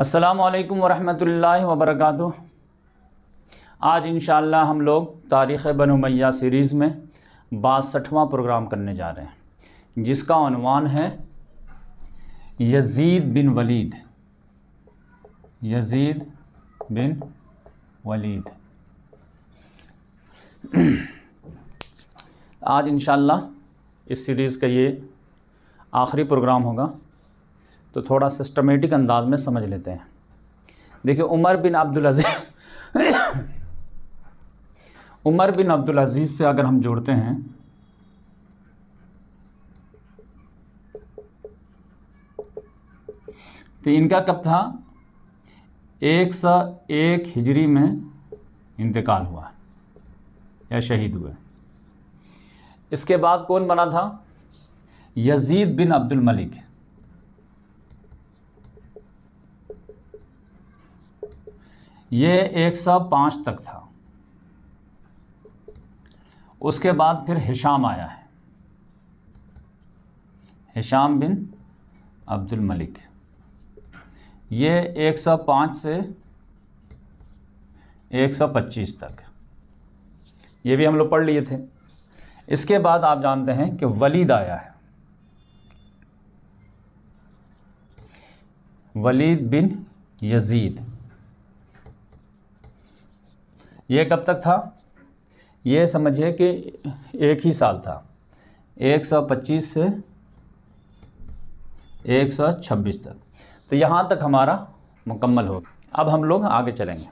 असलकम वरहमल वबरक आज इन हम लोग तारीख़ बन मैया सीरीज़ में बासठवां प्रोग्राम करने जा रहे हैं जिसका अनवान है Yazid bin Walid Yazid bin Walid आज इन इस सीरीज़ का ये आखिरी प्रोग्राम होगा तो थोड़ा सिस्टमेटिक अंदाज में समझ लेते हैं देखिए उमर बिन अब्दुल अजीज़ उमर बिन अब्दुल अजीज़ से अगर हम जोड़ते हैं तो इनका कब था एक सौ एक हिजरी में इंतकाल हुआ या शहीद हुए इसके बाद कौन बना था यजीद बिन अब्दुल मलिक ये एक सौ पाँच तक था उसके बाद फिर हिशाम आया है हिशाम बिन अब्दुल मलिक ये 105 से 125 तक ये भी हम लोग पढ़ लिए थे इसके बाद आप जानते हैं कि वलीद आया है वलीद बिन यजीद ये कब तक था ये समझिए कि एक ही साल था 125 से 126 तक तो यहाँ तक हमारा मुकम्मल हो अब हम लोग आगे चलेंगे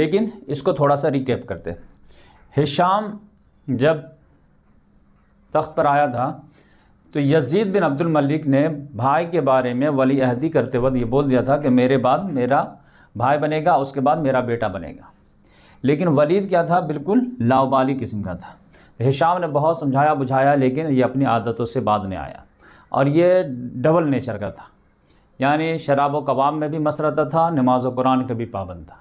लेकिन इसको थोड़ा सा रिकेप करते हैं हिशाम जब तख्त पर आया था तो यजीद बिन अब्दुल मलिक ने भाई के बारे में वली अहदी करते वक्त ये बोल दिया था कि मेरे बाद मेरा भाई बनेगा उसके बाद मेरा बेटा बनेगा लेकिन वलीद क्या था बिल्कुल लाओबाली किस्म का था हिशाम ने बहुत समझाया बुझाया लेकिन ये अपनी आदतों से बाद में आया और ये डबल नेचर का था यानी शराब व कबाब में भी मस रहता था नमाज व कुरान का भी पाबंद था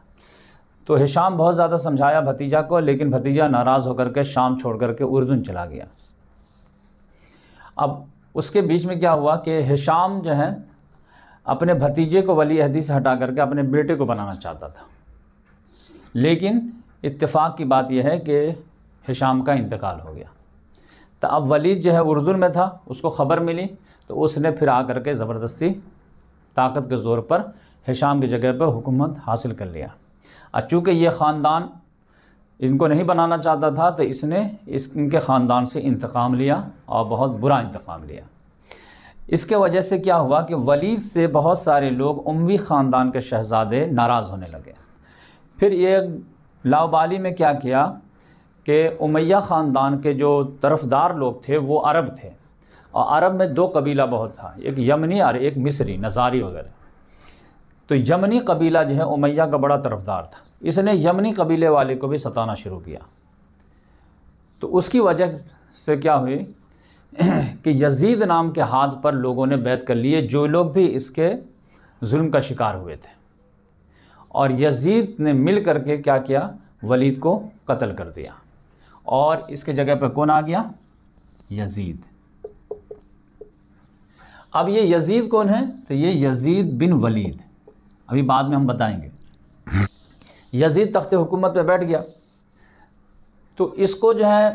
तो हिशाम बहुत ज़्यादा समझाया भतीजा को लेकिन भतीजा नाराज़ होकर के शाम छोड़ कर के उर्दन चला गया अब उसके बीच में क्या हुआ कि हिशाम जो है अपने भतीजे को वली हदीस से हटा करके अपने बेटे को बनाना चाहता था लेकिन इत्तेफाक की बात यह है कि हिशाम का इंतकाल हो गया तो अब वलीद जो है उर्दुन में था उसको ख़बर मिली तो उसने फिर आ कर के ज़बरदस्ती ताकत के ज़ोर पर हिशाम की जगह पर हुकूमत हासिल कर लिया और चूँकि ये ख़ानदान इनको नहीं बनाना चाहता था तो इसने इस इनके ख़ानदान से इंतकाम लिया और बहुत बुरा इंतकाम लिया इसके वजह से क्या हुआ कि वलीद से बहुत सारे लोग उमवी ख़ानदान के शहज़ादे नाराज़ होने लगे फिर ये लाबाली में क्या किया कि उमैया ख़ानदान के जो तरफदार लोग थे वो अरब थे और अरब में दो कबीला बहुत था एक यमनी और एक मिसरी नज़ारी वगैरह तो यमनी कबीला जो है उमैया का बड़ा तरफदार था इसने यमनी कबीले वाले को भी सताना शुरू किया तो उसकी वजह से क्या हुई कि यजीद नाम के हाथ पर लोगों ने बैत कर लिए जो लोग भी इसके जुल्म का शिकार हुए थे और यजीद ने मिल करके क्या किया वलीद को कत्ल कर दिया और इसके जगह पर कौन आ गया यजीद अब ये यजीद कौन है तो ये यजीद बिन वलीद अभी बाद में हम बताएंगे यजीद तख्त हुकूमत पे बैठ गया तो इसको जो है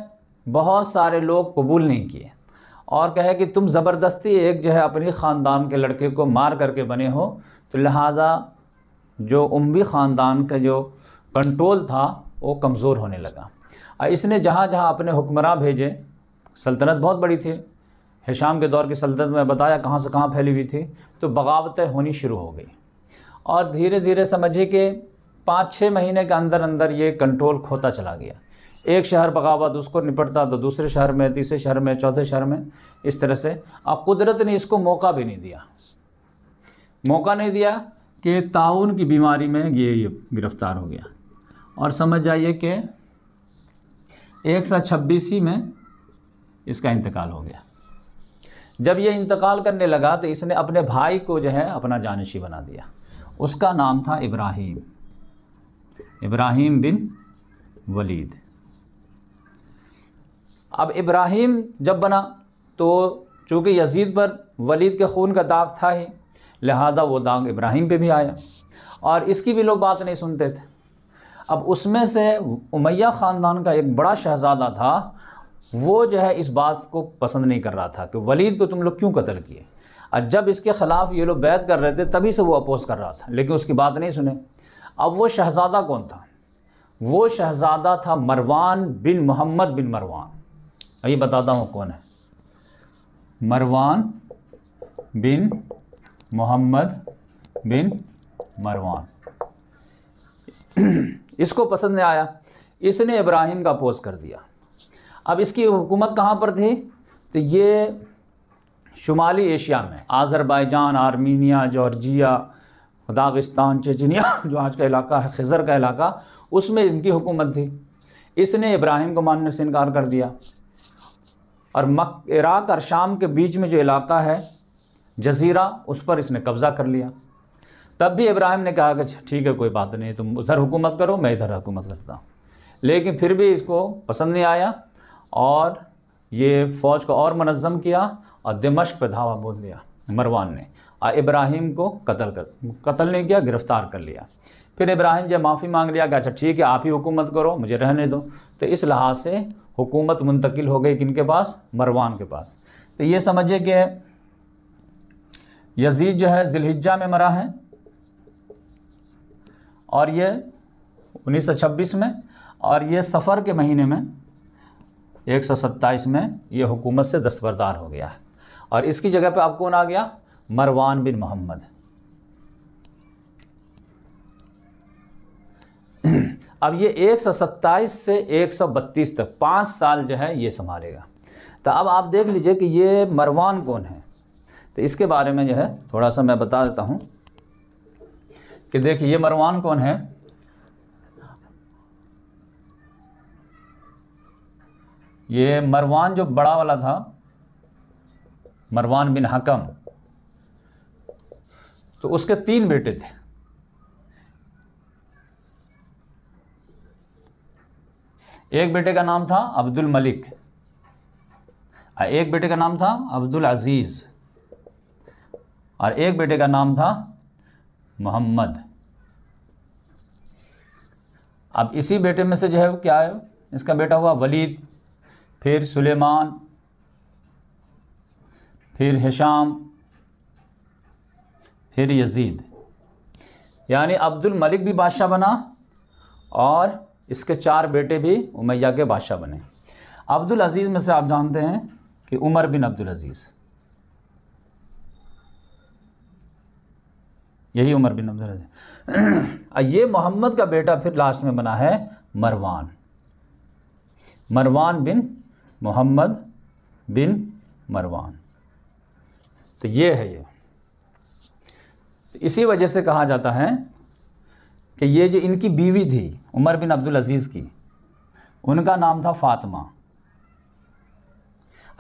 बहुत सारे लोग कबूल नहीं किए और कहे कि तुम ज़बरदस्ती एक जो है अपने ख़ानदान के लड़के को मार करके बने हो तो लिहाजा जो उम्मी ख़ानदान का जो कंट्रोल था वो कमज़ोर होने लगा इसने जहाँ जहाँ अपने हुक्मरान भेजे सल्तनत बहुत बड़ी थी हिशाम के दौर की सल्तनत में बताया कहाँ से कहाँ फैली हुई थी तो बगावतें होनी शुरू हो गई और धीरे धीरे समझिए कि पाँच छः महीने के अंदर अंदर ये कंट्रोल खोता चला गया एक शहर बगावत उसको निपटता तो दूसरे शहर में तीसरे शहर में चौथे शहर में इस तरह से अब कुदरत ने इसको मौका भी नहीं दिया मौका नहीं दिया कि ताउन की बीमारी में ये गिरफ्तार हो गया और समझ जाइए कि एक सौ छब्बीसी में इसका इंतकाल हो गया जब ये इंतकाल करने लगा तो इसने अपने भाई को जो है अपना जानशी बना दिया उसका नाम था इब्राहिम इब्राहिम बिन वलीद अब इब्राहिम जब बना तो चूँकि यजीद पर वलीद के खून का दाग था ही लिहाजा वो दाग इब्राहिम पे भी आया और इसकी भी लोग बात नहीं सुनते थे अब उसमें से उमैया ख़ानदान का एक बड़ा शहज़ादा था वो जो है इस बात को पसंद नहीं कर रहा था कि वलीद को तुम लोग क्यों कत्ल किए और जब इसके ख़िलाफ़ ये लोग बैत कर रहे थे तभी से वो अपोज़ कर रहा था लेकिन उसकी बात नहीं सुने अब वो शहज़ादा कौन था वो शहज़ादा था मरवान बिन मोहम्मद बिन मरवान ये बताता हूँ कौन है मरवान बिन मोहम्मद बिन मरवान इसको पसंद नहीं आया इसने इब्राहिम का पोज कर दिया अब इसकी हुकूमत कहाँ पर थी तो ये शुमाली एशिया में Azerbaijan Armenia Georgia Dagestan Chechnya जो आज का इलाका है खजर का इलाका उसमें इनकी हुकूमत थी इसने इब्राहिम को मानने से इनकार कर दिया और मक इराक और शाम के बीच में जो इलाका है जजीरा उस पर इसने कब्ज़ा कर लिया तब भी इब्राहिम ने कहा कि अच्छा, ठीक है कोई बात नहीं तुम उधर हुकूमत करो मैं इधर हुकूमत करता हूँ लेकिन फिर भी इसको पसंद नहीं आया और ये फ़ौज को और मनज़म किया और दिमश पर धावा बोल दिया मरवान ने और इब्राहिम को कतल कर कतल नहीं किया गिरफ़्तार कर लिया फिर इब्राहिम जब माफ़ी मांग लिया कि अच्छा ठीक है आप ही हुकूमत करो मुझे रहने दो तो इस लिहाज से हुकूमत मुंतकिल हो गई किन के पास मरवान के पास तो ये समझिए कि यजीद जो है जिलहिजा में मरा है और ये 1926 में और ये सफ़र के महीने में 127 में ये हुकूमत से दस्तबरदार हो गया है और इसकी जगह पे आप कौन आ गया मरवान बिन मोहम्मद अब ये 127 से 132 तक पाँच साल जो है ये संभालेगा तो अब आप देख लीजिए कि ये मरवान कौन है तो इसके बारे में जो है थोड़ा सा मैं बता देता हूँ कि देखिए ये मरवान कौन है ये मरवान जो बड़ा वाला था मरवान बिन हकम तो उसके तीन बेटे थे एक बेटे का नाम था अब्दुल मलिक एक बेटे का नाम था अब्दुल अजीज़ और एक बेटे का नाम था मोहम्मद अब इसी बेटे में से जो है क्या है इसका बेटा हुआ वलीद फिर सुलेमान फिर हिशाम फिर यजीद यानी अब्दुल मलिक भी बादशाह बना और इसके चार बेटे भी उमैया के बादशाह बने अब्दुल अज़ीज़ में से आप जानते हैं कि उमर बिन अब्दुल अज़ीज़ यही उमर बिन अब्दुल ये मोहम्मद का बेटा फिर लास्ट में बना है मरवान मरवान बिन मोहम्मद बिन मरवान तो ये है ये तो इसी वजह से कहा जाता है कि ये जो इनकी बीवी थी उमर बिन अब्दुल अजीज़ की उनका नाम था फातिमा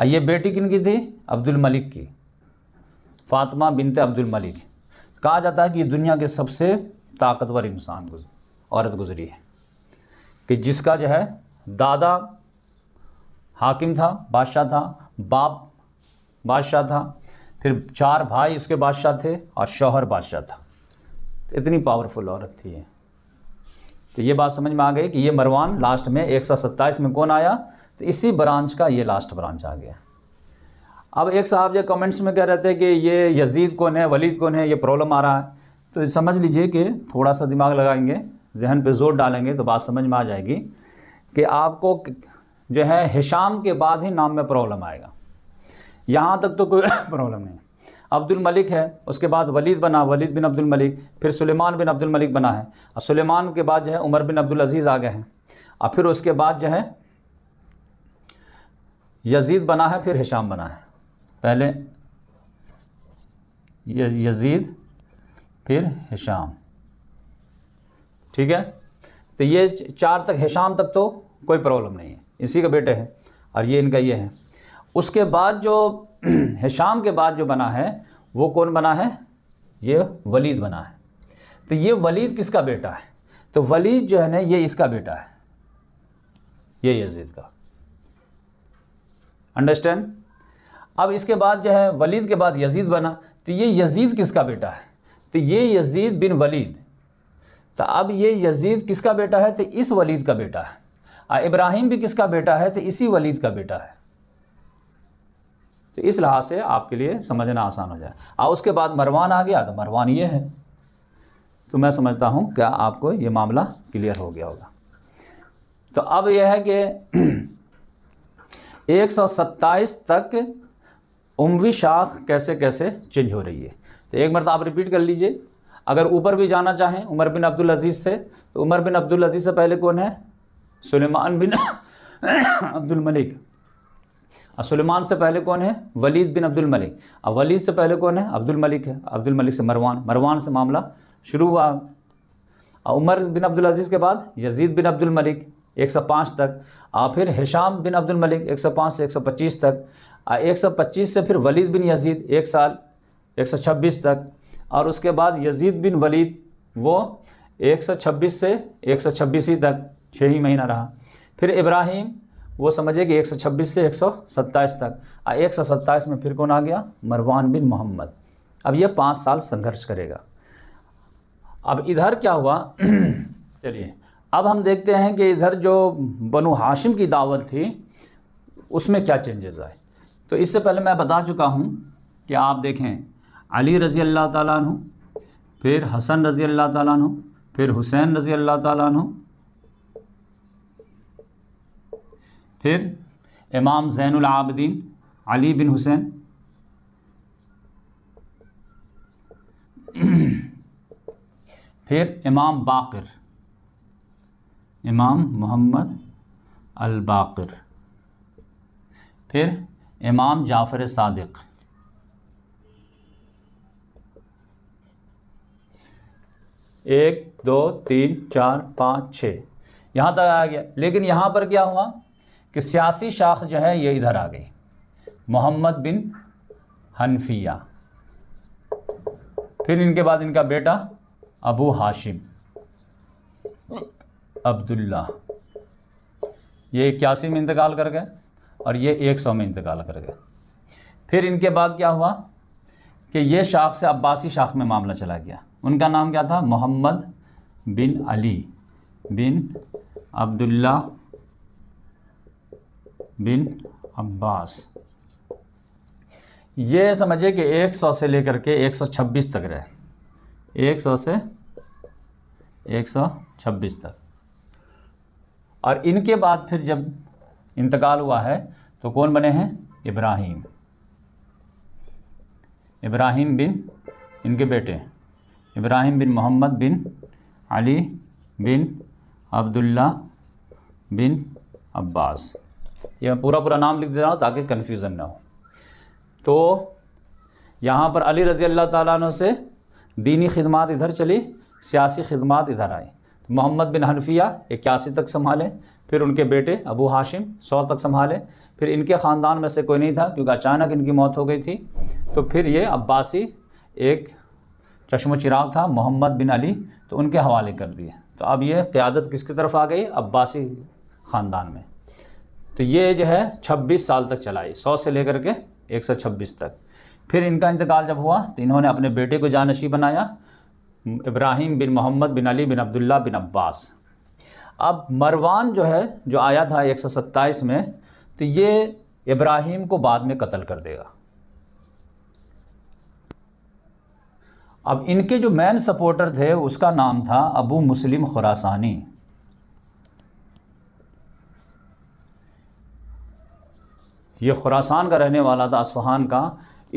और ये बेटी किन की थी अब्दुल मलिक की फातिमा बिनते अब्दुल मलिक कहा जाता है कि दुनिया के सबसे ताकतवर इंसान गुजरी औरत गुजरी है कि जिसका जो है दादा हाकिम था बादशाह था बाप बादशाह था फिर चार भाई इसके बादशाह थे और शौहर बादशाह था तो इतनी पावरफुल औरत थी ये तो ये बात समझ में आ गई कि ये मरवान लास्ट में एक में कौन आया तो इसी ब्रांच का ये लास्ट ब्रांच आ गया अब एक साहब जो कमेंट्स में कह रहे थे कि ये यजीद कौन है वलीद कौन है ये प्रॉब्लम आ रहा है तो समझ लीजिए कि थोड़ा सा दिमाग लगाएंगे जहन पे जोर डालेंगे तो बात समझ में आ जाएगी कि आपको जो है हिशाम के बाद ही नाम में प्रॉब्लम आएगा यहाँ तक तो कोई प्रॉब्लम नहीं अब्दुल मलिक है उसके बाद वलीद बना वलीद बिन अब्दुल मलिक फिर सुलेमान बिन अब्दुल मलिक बना है और सुलेमान के बाद जो है उमर बिन अब्दुल अजीज़ आ गए हैं और फिर उसके बाद जो है यजीद बना है फिर हिशाम बना है पहले यजीद फिर हिशाम ठीक है तो ये चार तक हिशाम तक तो कोई प्रॉब्लम नहीं है इसी का बेटे है और ये इनका ये है उसके बाद जो हिशाम के बाद जो बना है वो कौन बना है ये वलीद बना है तो ये वलीद किसका बेटा है तो वलीद जो है ना ये इसका बेटा है ये यजीद का अंडरस्टैंड अब इसके बाद जो है वलीद के बाद यजीद बना तो ये यजीद किसका बेटा है तो ये यजीद बिन वलीद तो अब ये यजीद किसका बेटा है तो इस वलीद का बेटा है इब्राहिम भी किसका बेटा है तो इसी वलीद का बेटा है तो इस लिहाज से आपके लिए समझना आसान हो जाए और उसके बाद मरवान आ गया तो मरवान ये है तो मैं समझता हूँ क्या आपको ये मामला क्लियर हो गया होगा तो अब यह है कि 127 तक उमवी शाख कैसे कैसे चेंज हो रही है तो एक मरत आप रिपीट कर लीजिए अगर ऊपर भी जाना चाहें उमर बिन अब्दुल अजीज़ से तो उमर बिन अब्दुल अजीज़ से पहले कौन है सुलेमान बिन अब्दुल मलिक और सुलेमान से पहले कौन है वलीद बिन अब्दुल मलिक और वलीद से पहले कौन है अब्दुल मलिक है अब्दुल मलिक से मरवान मरवान से मामला शुरू हुआ और उमर बिन अब्दुल अजीज़ के बाद यजीद बिन अब्दुल मलिक एक सौ पाँच तक और फिर हिशाम बिन अब्दुल मलिक एक सौ पाँच से एक सौ पच्चीस तक एक सौ पच्चीस से फिर वलीद बिन यजीद एक साल एक सौ छब्बीस तक और उसके बाद यजीद बिन वलीद वो एक सौ छब्बीस से एक सौ छब्बीस ही तक छः ही महीना रहा फिर इब्राहिम वो समझे कि एक सौ छब्बीस से एक सौ सत्ताईस तक और एक सौ सत्ताईस में फिर कौन आ गया मरवान बिन मोहम्मद अब यह पाँच साल संघर्ष करेगा अब इधर क्या हुआ चलिए अब हम देखते हैं कि इधर जो बनु हाशिम की दावत थी उसमें क्या चेंजेस आए तो इससे पहले मैं बता चुका हूँ कि आप देखें अली रज़ी अल्लाह तु फिर हसन रज़ी अल्लाह तु फिर हुसैन रज़ी अल्लाह तु फिर इमाम ज़ैनआबदीन अली बिन हुसैन फिर इमाम बाकर इमाम मोहम्मद बाकर फिर इमाम जाफ़र सादिक एक दो तीन चार पाँच छः यहाँ तक आ गया लेकिन यहाँ पर क्या हुआ कि सियासी शाख जो है ये इधर आ गई मोहम्मद बिन हनफिया फिर इनके बाद इनका बेटा अबू हाशिम अब्दुल्ला ये इक्यासी में इंतकाल कर गए और ये एक सौ में इंतकाल कर गए फिर इनके बाद क्या हुआ कि ये शाख से अब्बासी शाख में मामला चला गया उनका नाम क्या था मोहम्मद बिन अली बिन अब्दुल्ला बिन अब्बास ये समझिए कि 100 से लेकर के 126 तक रहे 100 से 126 तक और इनके बाद फिर जब इंतकाल हुआ है तो कौन बने हैं इब्राहिम इब्राहिम बिन इनके बेटे इब्राहिम बिन मोहम्मद बिन अली बिन अब्दुल्ला बिन अब्बास ये मैं पूरा पूरा नाम लिख दे रहा हूँ ताकि कन्फ्यूज़न ना हो तो यहाँ पर अली रज़ी अल्लाह तु से दीनी खिदमत इधर चली सियासी खिदमत इधर आई मोहम्मद बिन हनफिया इक्यासी तक संभालें फिर उनके बेटे अबू हाशिम सौ तक संभालें फिर इनके ख़ानदान में से कोई नहीं था क्योंकि अचानक इनकी मौत हो गई थी तो फिर ये अब्बासी एक चश्म चिराग था मोहम्मद बिन अली तो उनके हवाले कर दिए तो अब ये क़्यादत किसकी तरफ आ गई अब्बासी ख़ानदान में तो ये जो है छब्बीस साल तक चलाई सौ से लेकर के एक सौ छब्बीस तक फिर इनका इंतकाल जब हुआ तो इन्होंने अपने बेटे को जानशी बनाया इब्राहिम बिन मोहम्मद बिन अली बिन अब्दुल्ला बिन अब्बास अब मरवान जो है जो आया था 127 में तो ये इब्राहिम को बाद में कत्ल कर देगा अब इनके जो मेन सपोर्टर थे उसका नाम था अबू मुस्लिम खुरासानी ये खुरासान का रहने वाला था असफहान का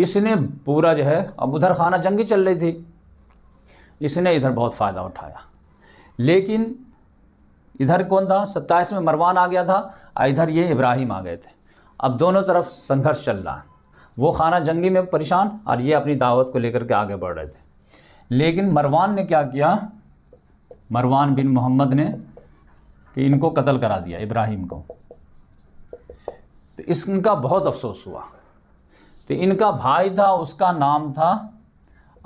इसने पूरा जो है अब उधर खाना जंगी चल रही थी इसने इधर बहुत फ़ायदा उठाया लेकिन इधर कौन था सत्ताईस में मरवान आ गया था और इधर ये इब्राहिम आ गए थे अब दोनों तरफ संघर्ष चल रहा है वो खाना जंगी में परेशान और ये अपनी दावत को लेकर के आगे बढ़ रहे थे लेकिन मरवान ने क्या किया मरवान बिन मोहम्मद ने कि इनको कत्ल करा दिया इब्राहिम को तो इसका बहुत अफसोस हुआ तो इनका भाई था उसका नाम था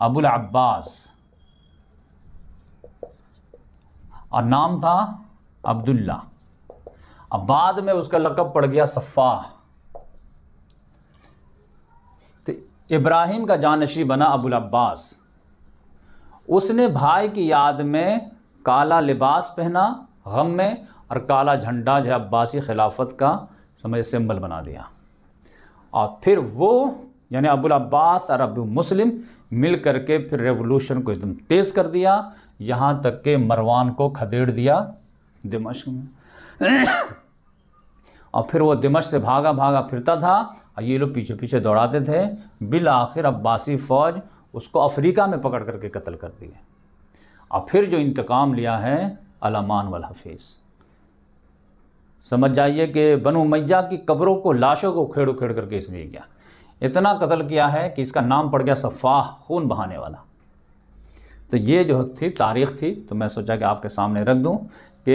अबुल अब्बास और नाम था अब्दुल्ला अब बाद में उसका लकब पड़ गया सफ़ा तो इब्राहिम का जानशी बना अबुल अब्बास उसने भाई की याद में काला लिबास पहना गम में और काला झंडा जो अब्बासी खिलाफत का समय सिंबल बना दिया और फिर वो यानी अबुल अब्बास और अब मुस्लिम मिल करके फिर रेवोल्यूशन को एकदम तेज़ कर दिया यहाँ तक के मरवान को खदेड़ दिया दिमश में और फिर वो दिमश से भागा भागा फिरता था और ये लोग पीछे पीछे दौड़ाते थे बिल आखिर अब्बासी फ़ौज उसको अफ्रीका में पकड़ करके कत्ल कर दिए और फिर जो इंतकाम लिया है अलामान वाल हफीज़ समझ जाइए कि बनु मैया की कब्रों को लाशों को उखेड़ उखेड़ करके इसमें गया इतना कत्ल किया है कि इसका नाम पड़ गया सफ़ाह खून बहाने वाला तो ये जो थी तारीख़ थी तो मैं सोचा कि आपके सामने रख दूँ कि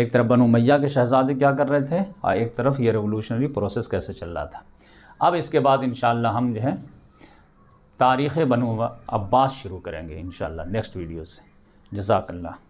एक तरफ बनो मैया के शहजादे क्या कर रहे थे और एक तरफ ये रेवोल्यूशनरी प्रोसेस कैसे चल रहा था अब इसके बाद इन हम जो है तारीख़ बनु अब्बास शुरू करेंगे इन नेक्स्ट वीडियो से जजाकल्ला